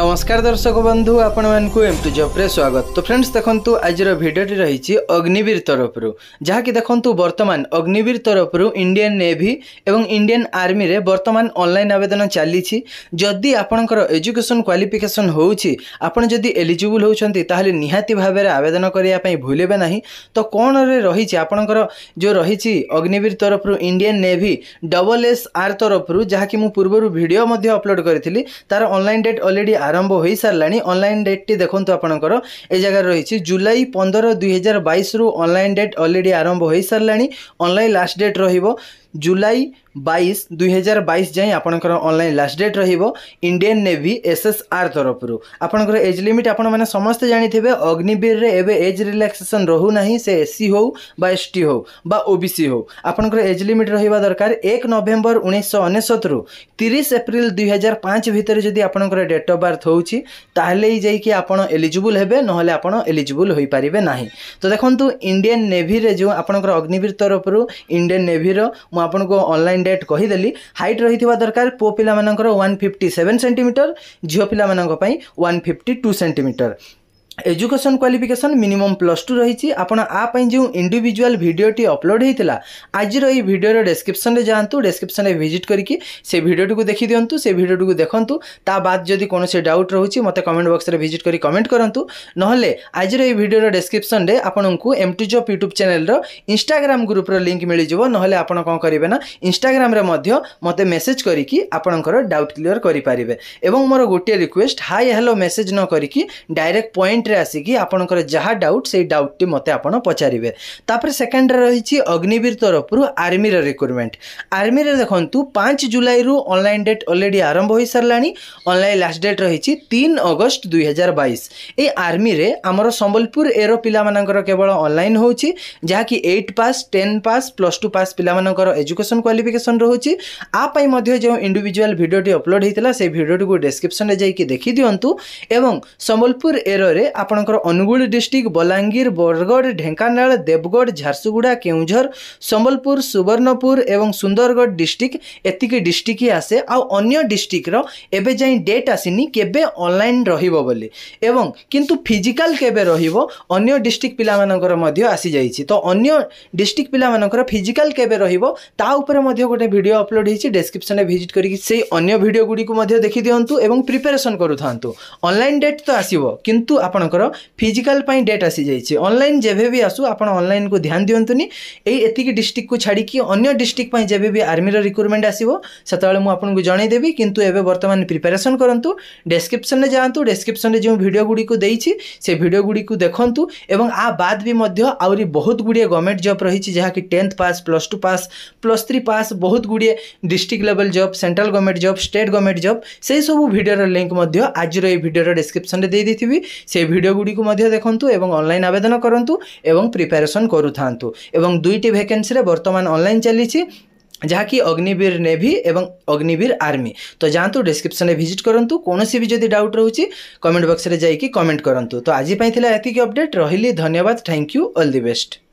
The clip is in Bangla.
নমস্কার দর্শক বন্ধু আপনার এম টু জব্রে স্বাগত তো ফ্রেন্ডস দেখুন আজর ভিডিওটি রয়েছে অগ্নিবীর তরফর যা কি দেখুন বর্তমান অগ্নিবীর তরফর ইন্ডিয়ান নেভি এবং ইন্ডিয়ান আর্মি বর্তমান অনলাইন আবেদন চালিছি যদি আপনার এজুকেশন কোয়ালিফিকেসন হচ্ছে আপনার যদি এলিজিবল হচ্ছেন তাহলে নিহতি ভাবে আবেদন করা ভুলবে না তো কোণরে রয়েছে আপনার যে রয়েছে অগ্নিবীর তরফর Indian navy double S R তরফর যা কি পূর্ব ভিডিও অপলোড করে তার অনলাইন ডেট অলরেডি আরম্ভ হয়ে সারা অনলাইন ডেটটি দেখুন আপনার এই জায়গার রয়েছে জুলাই পনেরো দুই হাজার বাইশ রু অনলাইন ডেট অলরেডি আরম্ভ হয়ে সারা অনলাইন লাস্ট ডেট রহব জুলাই বাইশ দুই হଜାର বাইଶ ଯାଏଁ ଆପଣଙ୍କର ଅନଲାଇନ୍ ଲାଷ୍ଟ ଡେଟ୍ ରହିବ Indian navy S S R ତରଫରୁ ଆପଣଙ୍କର ଏଜ୍ ଲିମିଟ୍ ଆପଣମାନେ ସମସ୍ତେ ଜାଣିଥିବେ ଅଗ୍ନିବୀରରେ ଏବେ ଏଜ୍ ରିଲାକ୍ସେସନ୍ ରହୁନାହିଁ ସେ ଏସ୍ ସି ହେଉ ବା ଏସ୍ ଟି ହେଉ ବା ଓ ବି ସି ହେଉ ଆପଣଙ୍କର ଏଜ୍ ଲିମିଟ୍ ରହିବା ଦରକାର ଏକ ନଭେମ୍ବର ଉଣେଇଶହ ଅନେଶ୍ୱତରୁ ତିରିଶ ଏପ୍ରିଲ ଦୁଇ ହଜାର ପାଞ୍ଚ ଭିତରେ ଯଦି ଆପଣଙ୍କର ଡେଟ୍ ଅଫ୍ ବାର୍ଥ ହେଉଛି ତାହେଲେ ଯାଇକି ଆପଣ ଏଲିଜିବୁଲ୍ ହେବେ ନହେଲେ ଆପଣ ଏଲିଜିବୁଲ୍ ହୋଇପାରିବେ ନାହିଁ ତ ଦେଖନ୍ତୁ ଇଣ୍ଡିଆନ୍ ନେଭିରେ ଯେଉଁ ଆପଣଙ୍କର ଅଗ୍ନିବୀର ତରଫରୁ ଇଣ୍ଡିଆନ୍ ନେଭିର ମୁଁ ଆପଣଙ୍କୁ ଅନଲାଇନ୍ ଡେଟ୍ କହିଦେଲି ହାଇଟ୍ ରହିଥିବା ଦରକାର ପୁଅ ପିଲାମାନଙ୍କର ୱାନ୍ ଫିଫ୍ଟି ସେଭେନ୍ ସେଣ୍ଟିମିଟର ଝିଅ ପିଲାମାନଙ୍କ ପାଇଁ one fifty two centimetre education qualification minimum plus two রয়েছে আপনার আপাই যে ইন্ডিভিজুয়াল ভিডিওটি অপলোড হয়েছিল আজির এই ভিডিওর ডেসক্রিপশনে যাতে ডেসক্রিপশনে ভিজিট করি সে ভিডিওটি দেখি দিও সে ভিডিওটি দেখুন তা বাদ যদি কোণী ডাউট রয়েছে মতো কমেন্ট বক্সরে ভিজিট করে কমেন্ট করতু নহলে আজির এই ভিডিওর ডেসক্রিপশনে আপনার এম টু জব ইউট্ୟୁବ୍ ଚ୍ୟାନେଲ୍ର ଇନଷ୍ଟାଗ୍ରାମ୍ ଗ୍ରୁପ୍ର ଲିଙ୍କ୍ ମିଳିଯିବ ନହେଲେ ଆପଣ କ'ଣ କରିବେ ନା ଇନଷ୍ଟାଗ୍ରାମ୍ରେ ମଧ୍ୟ ମୋତେ ମେସେଜ୍ କରିକି ଆପଣଙ୍କର ଡାଉଟ୍ କ୍ଲିଅର୍ କରିପାରିବେ ଏବଂ ମୋର ଗୋଟିଏ ରିକ୍ୱେଷ୍ଟ ହାଇ ହ୍ୟାଲୋ ମେସେଜ୍ ନ କରିକି ଡାଇରେକ୍ଟ ପଏଣ୍ଟ ସେକେଣ୍ଡରେ ଆସିକି ଆପଣଙ୍କର ଯାହା ଡାଉଟ୍ ସେଇ ଡାଉଟ୍ଟି ମୋତେ ଆପଣ ପଚାରିବେ ତାପରେ ସେକେଣ୍ଡରେ ରହିଛି ଅଗ୍ନିବୀର ତରଫରୁ ଆର୍ମିର ରିକ୍ରୁଟମେଣ୍ଟ ଆର୍ମିରେ ଦେଖନ୍ତୁ ପାଞ୍ଚ ଜୁଲାଇରୁ ଅନଲାଇନ୍ ଡେଟ୍ ଅଲରେଡ଼ି ଆରମ୍ଭ ହୋଇସାରିଲାଣି ଅନଲାଇନ୍ ଲାଷ୍ଟ ଡେଟ୍ ରହିଛି ତିନି ଅଗଷ୍ଟ ଦୁଇହଜାର ବାଇଶ ଏଇ ଆର୍ମିରେ ଆମର ସମ୍ବଲପୁର ଏର ପିଲାମାନଙ୍କର କେବଳ ଅନଲାଇନ୍ ହେଉଛି ଯାହାକି eight pass ten pass plus two pass ପିଲାମାନଙ୍କର ଏଜୁକେସନ୍ କ୍ୱାଲିଫିକେସନ୍ ରହୁଛି ଆ ପାଇଁ ମଧ୍ୟ ଯେଉଁ ଇଣ୍ଡିଭିଜୁଆଲ୍ ଭିଡ଼ିଓଟି ଅପଲୋଡ଼ ହୋଇଥିଲା সেই ভিডিওটিকে ডেসক্রিপশনে যাইকি দেখি দিও এবং সম্বলপুর এররে ଆପଣଙ୍କର ଅନୁଗୁଳ ଡିଷ୍ଟ୍ରିକ୍ଟ ବଲାଙ୍ଗୀର ବରଗଡ଼ ଢେଙ୍କାନାଳ ଦେବଗଡ଼ ଝାରସୁଗୁଡ଼ା କେଉଁଝର ସମ୍ବଲପୁର ସୁବର୍ଣ୍ଣପୁର ଏବଂ ସୁନ୍ଦରଗଡ଼ ଡିଷ୍ଟ୍ରିକ୍ଟ ଏତିକି ଡିଷ୍ଟ୍ରିକ୍ଟ ଆସେ ଆଉ ଅନ୍ୟ ଡିଷ୍ଟ୍ରିକ୍ଟର ଏବେ ଯାଇ ଡେଟ୍ ଆସିନି କେବେ ଅନଲାଇନ୍ ରହିବ ବୋଲି ଏବଂ କିନ୍ତୁ ଫିଜିକାଲ୍ କେବେ ରହିବ ଅନ୍ୟ ଡିଷ୍ଟ୍ରିକ୍ଟ ପିଲାମାନଙ୍କର ମଧ୍ୟ ଆସିଯାଇଛି ତ ଅନ୍ୟ ଡିଷ୍ଟ୍ରିକ୍ଟ ପିଲାମାନଙ୍କର ଫିଜିକାଲ୍ କେବେ ରହିବ ତା ଉପରେ ମଧ୍ୟ ଗୋଟେ ଭିଡ଼ିଓ ଅପଲୋଡ଼ ହେଇଛି ଡେସ୍କ୍ରିପସନ୍ରେ ଭିଜିଟ୍ କରିକି ସେଇ ଅନ୍ୟ ଭିଡ଼ିଓ ଗୁଡ଼ିକୁ ମଧ୍ୟ ଦେଖିଦିଅନ୍ତୁ ଏବଂ ପ୍ରିପାରେସନ୍ କରୁଥାନ୍ତୁ ଅନଲାଇନ୍ ଡେଟ୍ ତ ଆସିବ କିନ୍ତୁ ଆପଣ ଆପଣଙ୍କର ଫିଜିକାଲ୍ ପାଇଁ ଡେଟ୍ ଆସିଯାଇଛି ଅନଲାଇନ୍ ଯେବେ ବି ଆସୁ ଆପଣ ଅନଲାଇନ୍କୁ ଧ୍ୟାନ ଦିଅନ୍ତୁନି ଏଇ ଏତିକି ଡିଷ୍ଟ୍ରିକ୍ଟକୁ ଛାଡ଼ିକି ଅନ୍ୟ ଡିଷ୍ଟ୍ରିକ୍ଟ ପାଇଁ ଯେବେ ବି ଆର୍ମିର ରିକ୍ରୁଟମେଣ୍ଟ ଆସିବ ସେତେବେଳେ ମୁଁ ଆପଣଙ୍କୁ ଜଣାଇଦେବି କିନ୍ତୁ ଏବେ ବର୍ତ୍ତମାନ ପ୍ରିପାରେସନ୍ କରନ୍ତୁ ଡେସ୍କ୍ରିପ୍ସନ୍ରେ ଯାଆନ୍ତୁ ଡେସ୍କ୍ରିପ୍ସନ୍ରେ ଯେଉଁ ଭିଡ଼ିଓ ଗୁଡ଼ିକୁ ଦେଇଛି ସେ ଭିଡ଼ିଓ ଗୁଡ଼ିକୁ ଦେଖନ୍ତୁ ଏବଂ ଆ ବାଦ ବି ମଧ୍ୟ ଆହୁରି ବହୁତ ଗୁଡ଼ିଏ ଗଭର୍ଣ୍ଣମେଣ୍ଟ ଜବ୍ ରହିଛି ଯାହାକି tenth pass plus two pass plus three pass ବହୁତ ଗୁଡ଼ିଏ district level job central government job state government job ସେହିସବୁ ଭିଡ଼ିଓର ଲିଙ୍କ୍ ମଧ୍ୟ ଆଜିର ଏଇ ଭିଡ଼ିଓର ଡେସ୍କ୍ରିପ୍ସନ୍ରେ ଦେଇଦେଇଥିବି ସେ ଭିଡ଼ିଓ ভিডিও গুডি কো মধ্য দেখন্তু এবং অনলাইন আবেদন করন্তু এবং প্রিপারেশন করু থানতু এবং দুইটি ভ্যাকেশনসি রে বৰ্তমান অনলাইন চলিছি যাহা কি অগ্নিবীর নেভি এবং অগ্নিবীর আর্মি তো জানতু ডেসক্রিপশন এ ভিজিট করন্তু কোনসি বি যদি ডাউট রহুছি কমেন্ট বক্স রে যাইকি কমেন্ট করন্তু তো আজি পাই থিলা এতি কি আপডেট রহিলি ধন্যবাদ thank you all the best